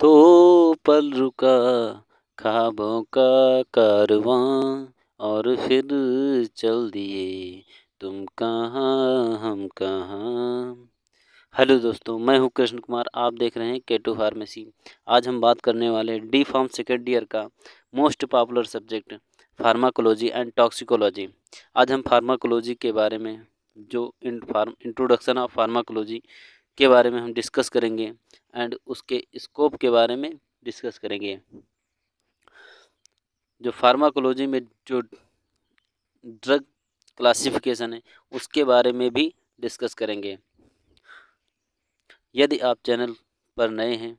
दो पल रुका खाबों का कारवां और फिर चल दिए तुम कहाँ हम कहाँ हेलो दोस्तों मैं हूं कृष्ण कुमार आप देख रहे हैं केटू फार्मेसी आज हम बात करने वाले डी फार्म सेकेंड ईयर का most popular subject pharmacology and toxicology आज हम फार्माकोलॉजी के बारे में जो फार्म इंट्रोडक्शन ऑफ फार्माकोलॉजी के बारे में हम डिस्कस करेंगे एंड उसके स्कोप के बारे में डिस्कस करेंगे जो फार्माकोलॉजी में जो ड्रग क्लासिफिकेशन है उसके बारे में भी डिस्कस करेंगे यदि आप चैनल पर नए हैं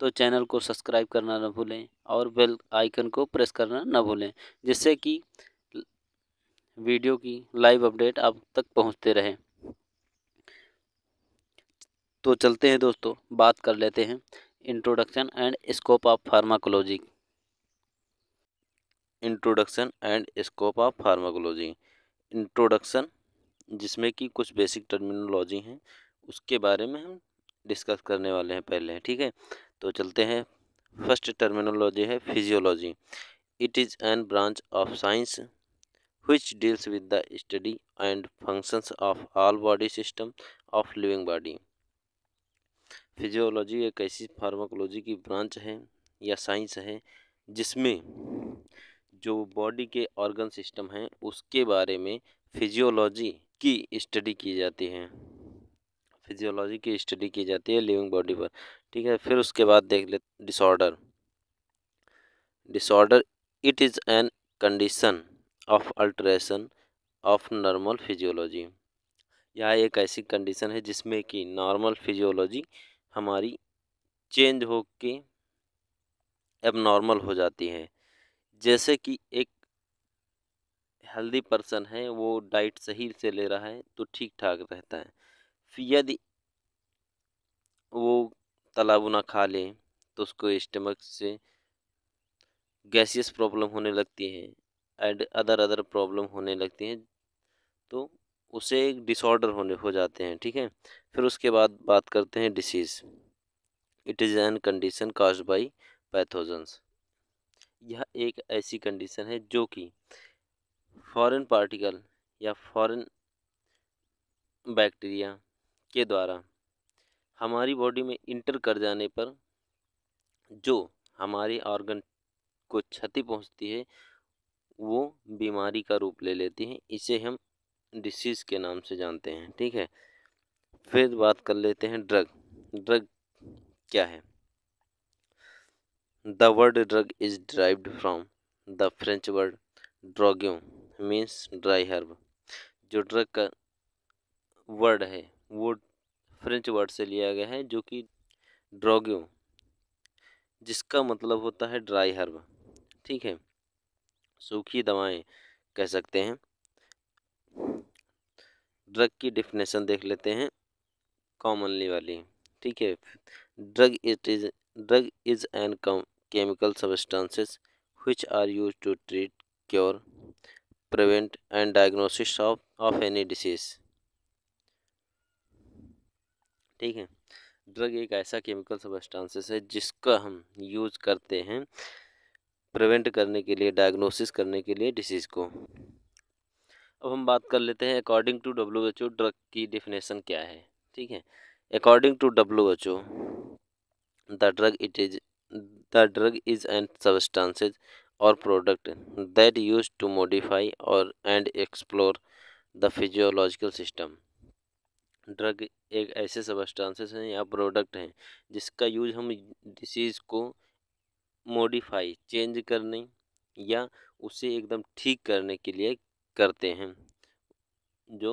तो चैनल को सब्सक्राइब करना ना भूलें और बेल आइकन को प्रेस करना ना भूलें जिससे कि वीडियो की लाइव अपडेट आप तक पहुंचते रहे तो चलते हैं दोस्तों बात कर लेते हैं introduction and scope of pharmacology introduction and scope of pharmacology introduction जिसमें कि कुछ बेसिक टर्मिनोलॉजी हैं उसके बारे में हम डिस्कस करने वाले हैं पहले ठीक है तो चलते हैं फर्स्ट टर्मिनोलॉजी है physiology it is an branch of science which deals with the study and functions of all body system of living body physiology एक ऐसी फार्माकोलॉजी की ब्रांच है या साइंस है जिसमें जो बॉडी के ऑर्गन सिस्टम हैं उसके बारे में फिजियोलॉजी की स्टडी की जाती है फिजियोलॉजी की स्टडी की जाती है लिविंग बॉडी पर ठीक है फिर उसके बाद देख ले disorder disorder it is an condition of alteration of normal physiology यह एक ऐसी कंडीशन है जिसमें कि नॉर्मल फिजियोलॉजी हमारी चेंज हो के अब नॉर्मल हो जाती है जैसे कि एक हेल्दी पर्सन है वो डाइट सही से ले रहा है तो ठीक ठाक रहता है फिर यदि वो तालाबुना खा ले तो उसको स्टमक से गैसियस प्रॉब्लम होने लगती है एंड अदर अदर प्रॉब्लम होने लगती हैं तो उसे एक डिसऑर्डर होने हो जाते हैं ठीक है फिर उसके बाद बात करते हैं disease it is an condition cause by pathogens यह एक ऐसी कंडीशन है जो कि फॉरेन पार्टिकल या फॉरेन बैक्टीरिया के द्वारा हमारी बॉडी में इंटर कर जाने पर जो हमारे ऑर्गन को क्षति पहुंचती है वो बीमारी का रूप ले लेती हैं इसे हम डिसीज़ के नाम से जानते हैं ठीक है फिर बात कर लेते हैं ड्रग ड्रग क्या है the word drug is derived from the French word drogue means dry herb जो ड्रग का वर्ड है वो फ्रेंच वर्ड से लिया गया है जो कि ड्रोग्यो जिसका मतलब होता है ड्राई हर्ब ठीक है सूखी दवाएं कह सकते हैं ड्रग की डिफिनेशन देख लेते हैं कॉमनली वाली ठीक है drug it is drug is an chemical substances which are use to treat cure prevent and diagnosis of of any disease ठीक है ड्रग एक ऐसा केमिकल सबस्टांसेस है जिसका हम यूज़ करते हैं प्रिवेंट करने के लिए डायग्नोसिस करने के लिए डिसीज़ को अब हम बात कर लेते हैं according to W H O drug की डिफिनेशन क्या है ठीक है according to W H O the drug it is the drug is and substances और product that use to modify और and explore the physiological system drug एक ऐसे substances हैं या प्रोडक्ट हैं जिसका यूज हम डिसीज़ को मॉडिफाई चेंज करने या उसे एकदम ठीक करने के लिए करते हैं जो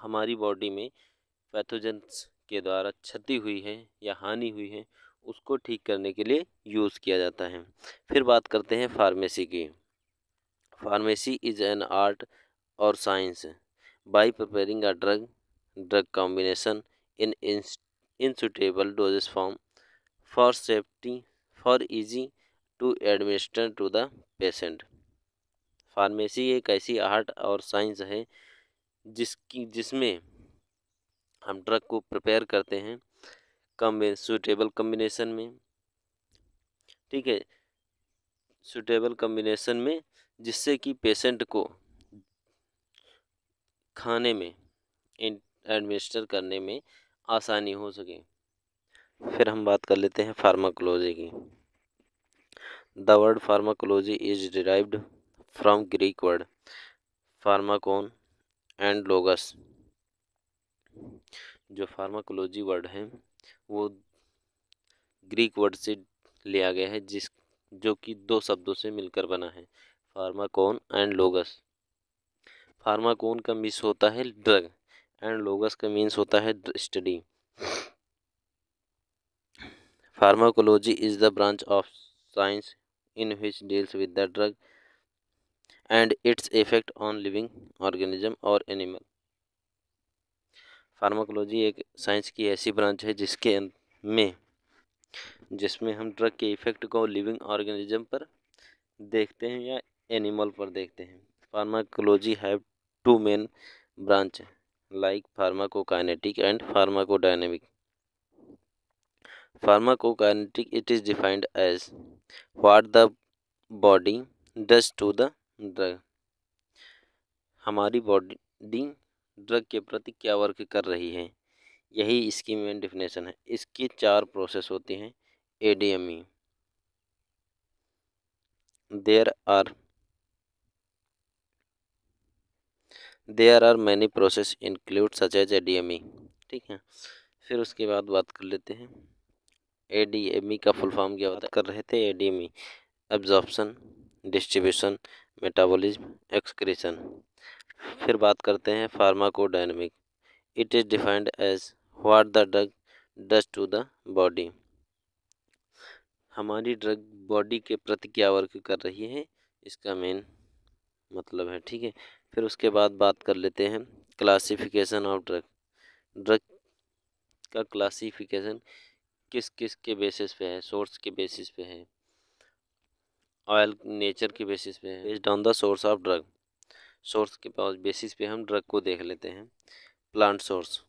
हमारी बॉडी में पैथोजेंस के द्वारा क्षति हुई है या हानि हुई है उसको ठीक करने के लिए यूज़ किया जाता है फिर बात करते हैं फार्मेसी की फार्मेसी इज़ एन आर्ट और science by preparing a drug drug combination in in suitable dosages form for safety for easy to administer to the patient pharmacy एक ऐसी आर्ट और साइंस है जिसकी जिसमें हम ड्रग को प्रिपेयर करते हैं कम सूटेबल कम्बिनेशन में ठीक है सूटेबल कम्बिनेशन में जिससे कि पेशेंट को खाने में एडमिनिस्टर करने में आसानी हो सके फिर हम बात कर लेते हैं फार्माकोलॉजी की the word pharmacology is derived from Greek word pharmakon and logos जो फार्माकोलॉजी वर्ड है वो ग्रीक वर्ड से लिया गया है जिस जो कि दो शब्दों से मिलकर बना है फार्माकोन एंड लोगस फार्माकोन का मीन्स होता है ड्रग एंड लोगस का मीन्स होता है study pharmacology is the branch of science in which deals with the drug and its effect on living organism और एनिमल फार्माकोलॉजी एक साइंस की ऐसी ब्रांच है जिसके अं-, में जिसमें हम ड्रग के इफ़ेक्ट को लिविंग ऑर्गेनिज्म पर देखते हैं या एनिमल पर देखते हैं pharmacology have two main branch like pharmacokinetic and pharmacodynamic pharmacokinetic it is defined as what the body does to the drug हमारी बॉडी ड्रग के प्रति क्या वर्क कर रही है यही इसकी मेन डिफिनेशन है इसकी चार प्रोसेस होती हैं A D M E there are there are many process include such as A D M E ठीक है फिर उसके बाद बात कर लेते हैं ए डी एम ई का फुल फॉर्म क्या होता कर रहे थे A D M E absorption distribution metabolism excretion फिर बात करते हैं pharmacodynamic it is defined as what the drug does to the body हमारी ड्रग बॉडी के प्रति क्या वर्क कर रही है इसका मेन मतलब है ठीक है फिर उसके बाद बात कर लेते हैं क्लासिफिकेशन ऑफ ड्रग ड्रग का क्लासिफिकेशन किस किस के बेसिस पे है सोर्स के बेसिस पे है ऑयल नेचर के बेसिस पे है based on the source of drug source के पास बेसिस पे हम ड्रग को देख लेते हैं प्लांट सोर्स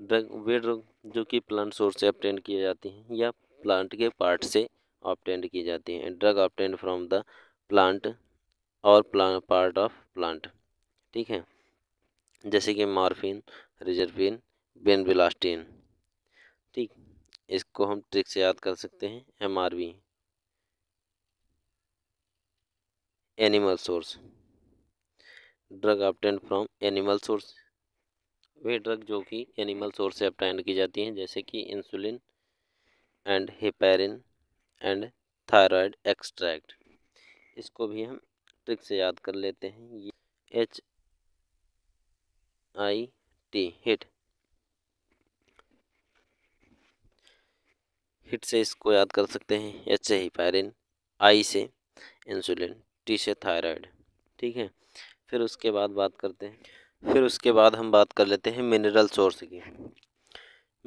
ड्रग वे ड्रग जो कि प्लांट सोर्स से ऑप्टेंड किए जाती हैं या प्लांट के पार्ट से ऑप्टेंड की जाती हैं drug obtained from the plant और प्लांट पार्ट ऑफ प्लांट ठीक है जैसे कि मार्फिन रिजर्फिन बेनबिलास्टिन ठीक इसको हम ट्रिक से याद कर सकते हैं M R V animal source drug obtained from animal source वे ड्रग जो कि एनिमल सोर्स से अपटेंड की जाती हैं जैसे कि insulin and heparin and thyroid extract इसको भी हम ट्रिक से याद कर लेते हैं ये H I T hit hit से इसको याद कर सकते हैं एच से हिपेरिन आई से इंसुलिन टी से थायराइड ठीक है फिर उसके बाद बात करते हैं फिर उसके बाद हम बात कर लेते हैं मिनरल सोर्स की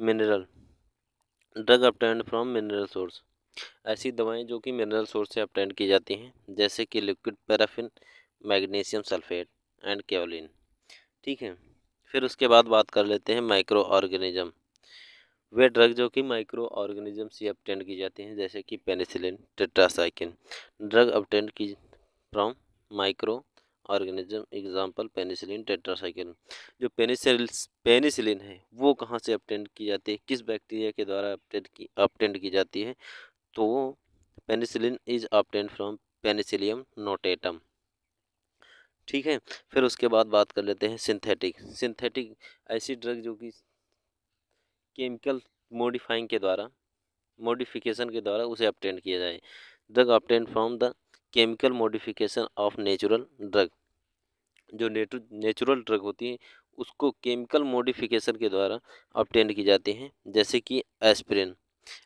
mineral drug obtained from mineral source ऐसी दवाएं जो कि मिनरल सोर्स से अपटेंड की जाती हैं जैसे कि liquid paraffin magnesium sulphate and kaolin ठीक है फिर उसके बाद बात कर लेते हैं माइक्रो ऑर्गेनिज्म वे ड्रग जो कि माइक्रो ऑर्गेनिज्म से अपटेंड की जाती हैं जैसे कि पेनिसिलिन टेट्रासाइकिन ड्रग अपटेंड की from micro organism example penicillin tetracycline जो पेनिसिल पेनिसिलिन है वो कहाँ से अपटेंड की जाती है किस बैक्टीरिया के द्वारा अपटेंड की अपटेंड की जाती है तो penicillin is obtained from penicillium notatum ठीक है फिर उसके बाद बात कर लेते हैं सिंथेटिक सिंथेटिक ऐसी ड्रग जो कि केमिकल मोडिफाइंग के द्वारा मोडिफिकेशन के द्वारा उसे अपटेंड किया जाए drug obtained from the chemical modification of natural drug जो नेचुरल ड्रग होती है उसको केमिकल मॉडिफिकेशन के द्वारा ऑप्टेंड की जाती हैं जैसे कि एस्पिरिन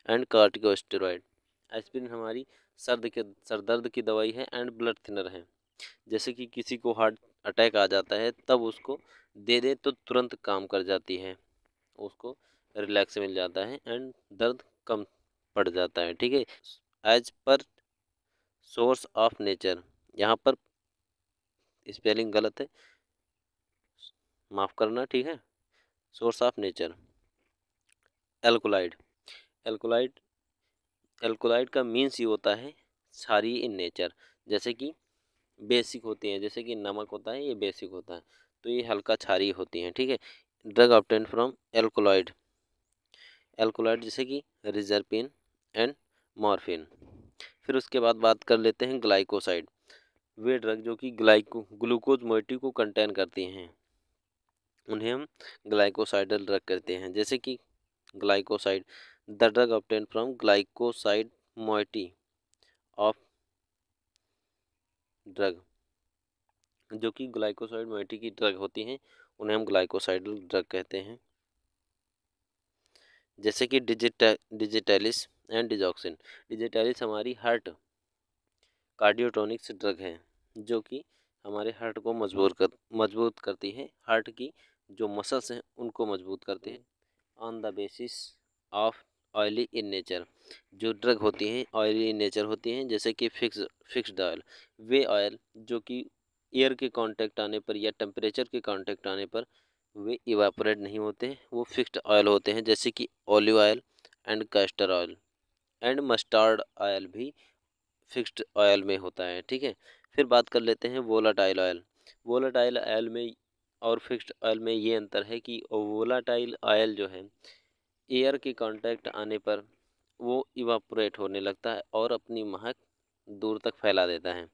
एंड कार्टिकोस्टेरॉयड एस्पिरिन हमारी सर्द के सर दर्द की दवाई है एंड ब्लड थिनर है जैसे कि किसी को हार्ट अटैक आ जाता है तब उसको दे दे तो तुरंत काम कर जाती है उसको रिलैक्स मिल जाता है एंड दर्द कम पड़ जाता है ठीक है as per source of nature यहाँ पर स्पेलिंग गलत है माफ़ करना ठीक है source of nature alkaloid alkaloid alkaloid का मीन्स ये होता है सारी इन नेचर जैसे कि बेसिक होती हैं जैसे कि नमक होता है ये बेसिक होता है तो ये हल्का छारी होती हैं ठीक है drug obtained from alkaloid alkaloid जैसे कि रिजर्पिन एंड मॉर्फिन फिर उसके बाद बात कर लेते हैं ग्लाइकोसाइड वे ड्रग जो कि ग्लाइको ग्लूकोज मोइटी को कंटेन करती हैं उन्हें हम ग्लाइकोसाइडल ड्रग कहते हैं जैसे कि glycoside the drug obtained from glycoside moiety of drug जो कि ग्लाइकोसाइड मोइटी की ड्रग होती हैं उन्हें हम ग्लाइकोसाइडल ड्रग कहते हैं जैसे कि डिजिटा डिजिटलिस एंड डिजॉक्सिन हमारी हार्ट कार्डियोटोनिक्स ड्रग है जो कि हमारे हार्ट को मजबूर कर मजबूत करती है हार्ट की जो मसल्स हैं उनको मजबूत करती है on the basis of oily in nature जो ड्रग होती हैं ऑयली इन नेचर होती हैं जैसे कि फिक्स फिक्सड ऑयल वे ऑयल जो कि एयर के कांटेक्ट आने पर या टेम्परेचर के कांटेक्ट आने पर वे इवापोरेट नहीं होते वो फिक्स्ड ऑयल होते हैं जैसे कि olive oil and castor oil and mustard oil भी फिक्स्ड ऑयल में होता है ठीक है फिर बात कर लेते हैं वोलाटाइल ऑयल वोलाटाइल ऑयल में और फिक्स्ड ऑयल में ये अंतर है कि वोलाटाइल ऑयल जो है एयर के कांटेक्ट आने पर वो इवापोरेट होने लगता है और अपनी महक दूर तक फैला देता है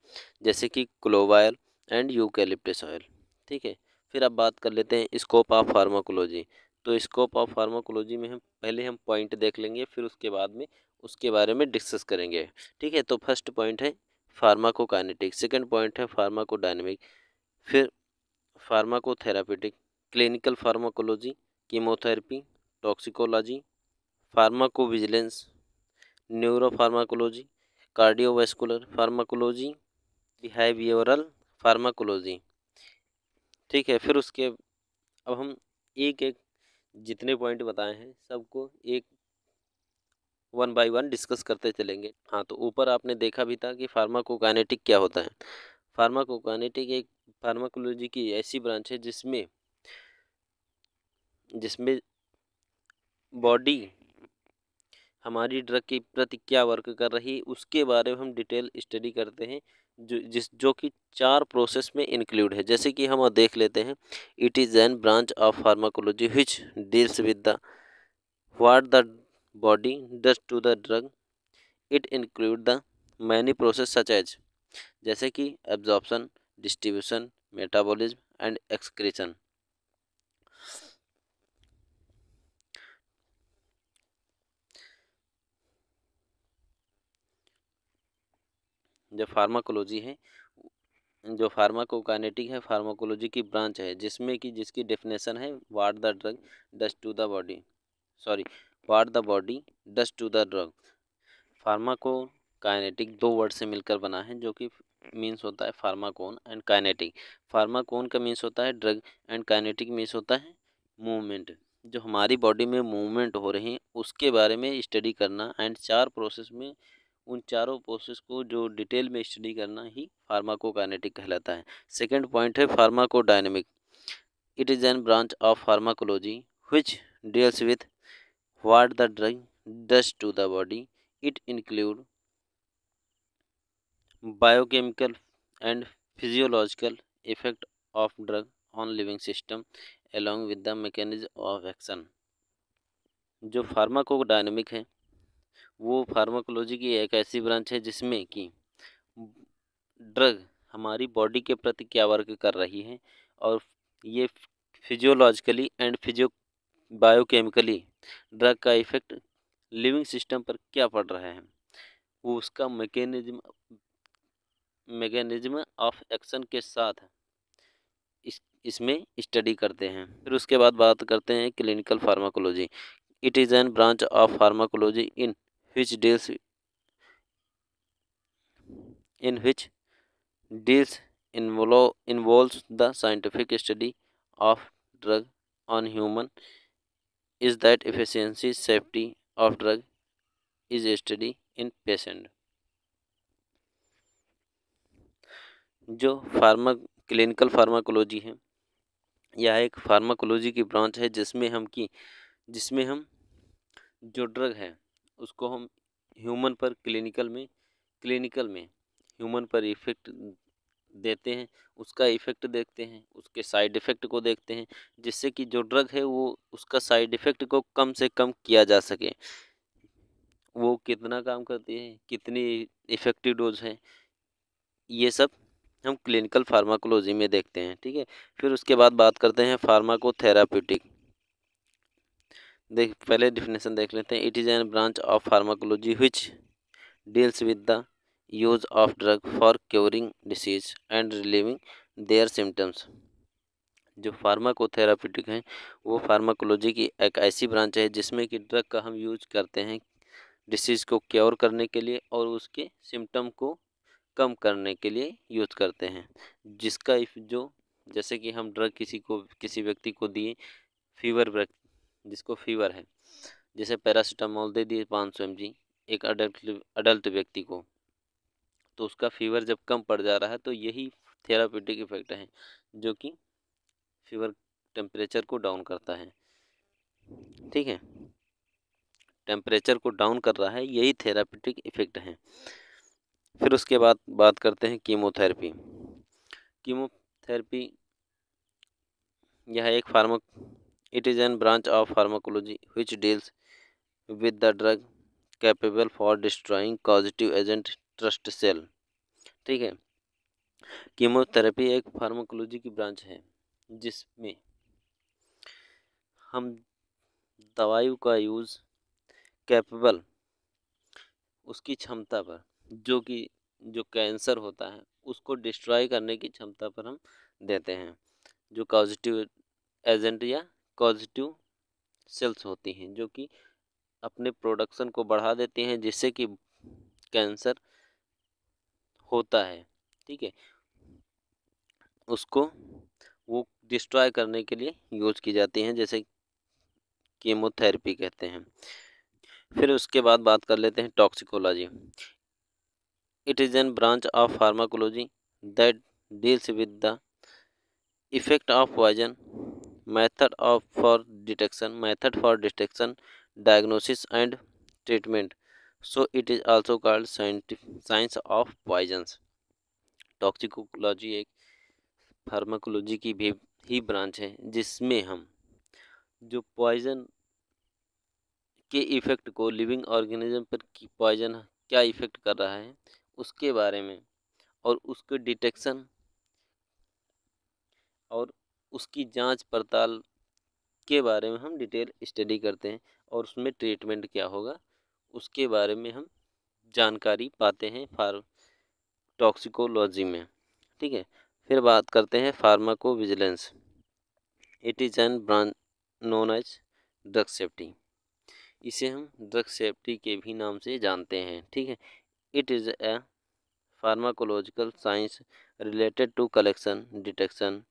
जैसे कि clove oil and eucalyptus oil ठीक है फिर अब बात कर लेते हैं स्कोप ऑफ फार्माकोलॉजी तो स्कोप ऑफ फार्माकोलॉजी में हम पहले हम पॉइंट देख लेंगे फिर उसके बाद में उसके बारे में डिस्कस करेंगे ठीक है तो फर्स्ट पॉइंट है फार्माकोकाइनेटिक सेकंड पॉइंट है फार्माकोडायनेमिक फिर pharmacotherapeutic clinical pharmacology chemotherapy toxicology pharmacovigilance neuropharmacology cardiovascular pharmacology behavioural pharmacology ठीक है फिर उसके अब हम एक एक जितने पॉइंट बताए हैं सबको एक वन बाय वन डिस्कस करते चलेंगे हाँ तो ऊपर आपने देखा भी था कि फार्माकोकाइनेटिक क्या होता है फार्माकोकाइनेटिक एक फार्माकोलॉजी की ऐसी ब्रांच है जिसमें जिसमें बॉडी हमारी ड्रग के प्रति क्या वर्क कर रही उसके बारे में हम डिटेल स्टडी करते हैं जो जिस जो कि चार प्रोसेस में इंक्लूड है जैसे कि हम देख लेते हैं it is an branch of pharmacology which deals with the what the body does to the drug it include the many process such as जैसे कि absorption distribution metabolism and excretion जो फार्माकोलॉजी है जो फार्माकोकाइनेटिक है pharmacology की branch है जिसमें कि जिसकी डेफिनेशन है what the drug does to the body sorry what the body does to the drug pharmaco दो वर्ड से मिलकर बना है जो कि मीन्स होता है फार्माकोन एंड काइनेटिक फार्माकोन का मीन्स होता है ड्रग एंड काइनेटिक मीन्स होता है मूवमेंट जो हमारी बॉडी में मूवमेंट हो रहे हैं उसके बारे में स्टडी करना एंड चार प्रोसेस में उन चारों प्रोसेस को जो डिटेल में स्टडी करना ही फार्माकोकाइनेटिक कहलाता है सेकेंड पॉइंट है pharmacodynamic it is an branch of pharmacology which deals with what the drug does to the body it include biochemical and physiological effect of drug on living system along with the mechanism of action जो pharmacodynamic है वो pharmacology की एक ऐसी branch है जिसमें कि drug हमारी बॉडी के प्रति क्या वर्क कर रही है और ये physiologically and physio biochemically drug का इफ़ेक्ट लिविंग सिस्टम पर क्या पड़ रहा है वो उसका मैकेनिज्म मैकेनिज्म ऑफ एक्शन के साथ इस इसमें स्टडी करते हैं फिर उसके बाद बात करते हैं clinical pharmacology it is an branch of pharmacology in which deals in which deals involve the scientific study of drug on human is that efficiency safety of drug is study in patient जो pharma clinical pharmacology है यह एक pharmacology की branch है जिसमें हम की जिसमें हम जो ड्रग है उसको हम ह्यूमन पर क्लिनिकल में क्लिनिकल में ह्यूमन पर इफेक्ट देते हैं उसका इफ़ेक्ट देखते हैं उसके साइड इफ़ेक्ट को देखते हैं जिससे कि जो ड्रग है वो उसका साइड इफ़ेक्ट को कम से कम किया जा सके वो कितना काम करती है कितनी इफ़ेक्टिव डोज है ये सब हम क्लिनिकल फार्माकोलॉजी में देखते हैं ठीक है फिर उसके बाद बात करते हैं फार्माकोथेरापटिक देख पहले डिफिनेशन देख लेते हैं it is an branch of pharmacology which deals with the use of drug for curing disease and relieving their symptoms जो फार्माकोथेरापिटिक हैं वो फार्माकोलॉजी की एक ऐसी ब्रांच है जिसमें कि ड्रग का हम यूज करते हैं डिसीज़ को क्योर करने के लिए और उसके सिम्टम को कम करने के लिए यूज़ करते हैं जिसका जो जैसे कि हम ड्रग किसी को किसी व्यक्ति को दिए फीवर जिसको फीवर है जैसे पैरासीटामोल दे दिए पाँच सौ एम एक अडल्ट अडल्ट व्यक्ति को तो उसका फीवर जब कम पड़ जा रहा है तो यही थेरापेटिक इफेक्ट है जो कि फीवर टेम्परेचर को डाउन करता है ठीक है टेम्परेचर को डाउन कर रहा है यही थेरापेटिक इफेक्ट है फिर उसके बाद बात करते हैं कीमोथेरेपी कीमोथेरेपी यह एक फार्म it is an branch of pharmacology which deals with the drug capable for destroying positive agent trust cell ठीक है कीमोथेरेपी एक फार्माकोलॉजी की ब्रांच है जिसमें हम दवाइयों का यूज़ कैपेबल उसकी क्षमता पर जो कि जो कैंसर होता है उसको डिस्ट्रॉय करने की क्षमता पर हम देते हैं जो पॉजिटिव एजेंट या कॉजिटिव सेल्स होती हैं जो कि अपने प्रोडक्शन को बढ़ा देती हैं जिससे कि कैंसर होता है ठीक है उसको वो डिस्ट्रॉय करने के लिए यूज की जाती हैं जैसे कीमोथेरेपी कहते हैं फिर उसके बाद बात कर लेते हैं toxicology it is an branch of pharmacology that deals with the effect of poison method of for detection method for detection diagnosis and treatment so it is also called science of poisons toxicology एक pharmacology की भी ही branch है जिसमें हम जो poison के effect को living organism पर की पॉइजन क्या इफ़ेक्ट कर रहा है उसके बारे में और उसके डिटेक्शन और उसकी जांच पड़ताल के बारे में हम डिटेल स्टडी करते हैं और उसमें ट्रीटमेंट क्या होगा उसके बारे में हम जानकारी पाते हैं फार टॉक्सिकोलॉजी में ठीक है फिर बात करते हैं pharmacovigilance it is an branch known as drug safety इसे हम ड्रग सेफ्टी के भी नाम से जानते हैं ठीक है it is a pharmacological science related to collection detection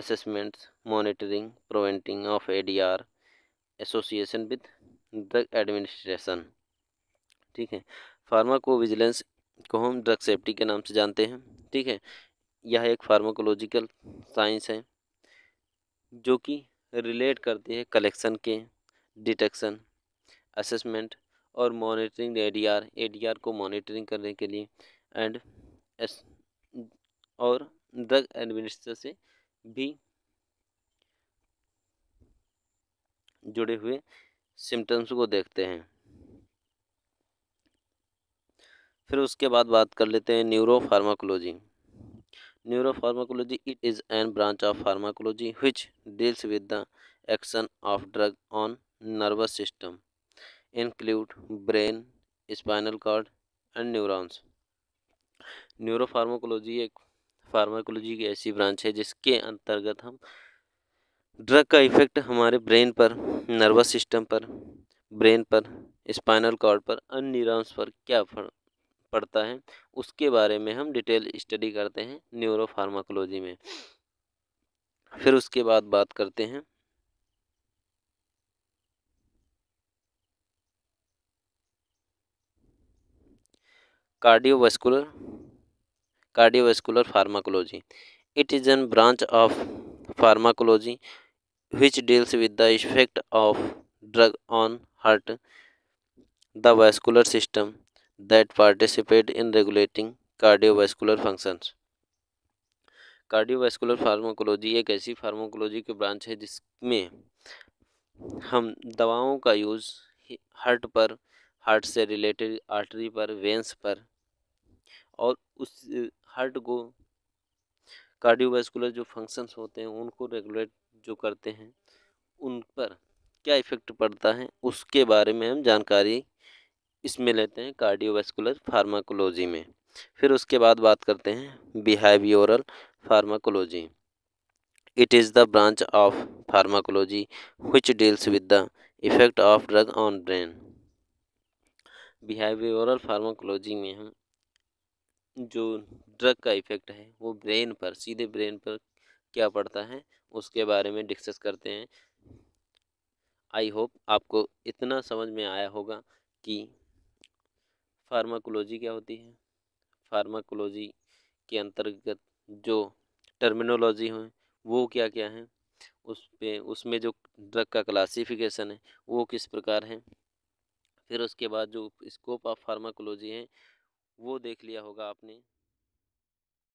assessments, monitoring, preventing of ADR association with drug administration ठीक है फार्माकोविजिलेंस को हम ड्रग सेफ्टी के नाम से जानते हैं ठीक है यह एक फार्माकोलॉजिकल साइंस है जो कि रिलेट करती है कलेक्शन के डिटेक्शन असेसमेंट और मॉनिटरिंग एडीआर एडीआर को मॉनिटरिंग करने के लिए एंड एस और ड्रग एडमिनिस्ट्रेशन से भी जुड़े हुए सिम्टम्स को देखते हैं फिर उसके बाद बात कर लेते हैं neuropharmacology neuropharmacology it is an branch of pharmacology which deals with the action of drug on nervous system include brain spinal cord and neurons neuropharmacology एक फार्माकोलॉजी की ऐसी ब्रांच है जिसके अंतर्गत हम ड्रग का effect हमारे brain पर नर्वस सिस्टम पर ब्रेन पर स्पाइनल कार्ड पर अन्य न्यूरॉन्स पर क्या पड़ता है उसके बारे में हम डिटेल स्टडी करते हैं न्यूरोफार्माकोलॉजी में फिर उसके बाद बात करते हैं cardiovascular cardiovascular pharmacology it is an branch of pharmacology which deals with the effect of drug on heart the vascular system that participate in regulating cardiovascular functions. Cardiovascular pharmacology एक ऐसी फार्माकोलॉजी की ब्रांच है जिसमें हम दवाओं का use heart पर heart से रिलेटेड आर्टरी पर वेंस पर और उस हार्ट को कार्डियोवैस्कुलर जो फंक्शंस होते हैं उनको रेगुलेट जो करते हैं उन पर क्या इफ़ेक्ट पड़ता है उसके बारे में हम जानकारी इसमें लेते हैं कार्डियोवेस्कुलर फार्माकोलॉजी में फिर उसके बाद बात करते हैं behavioural pharmacology it is the branch of pharmacology which deals with the effect of drug on brain behavioural pharmacology में हम जो ड्रग का इफ़ेक्ट है वो ब्रेन पर सीधे ब्रेन पर क्या पड़ता है उसके बारे में डिस्कस करते हैं आई होप आपको इतना समझ में आया होगा कि फार्माकोलॉजी क्या होती है फार्माकोलॉजी के अंतर्गत जो टर्मिनोलॉजी हैं वो क्या क्या हैं उस पे उसमें जो ड्रग का क्लासिफिकेशन है वो किस प्रकार है फिर उसके बाद जो स्कोप ऑफ फार्माकोलॉजी है वो देख लिया होगा आपने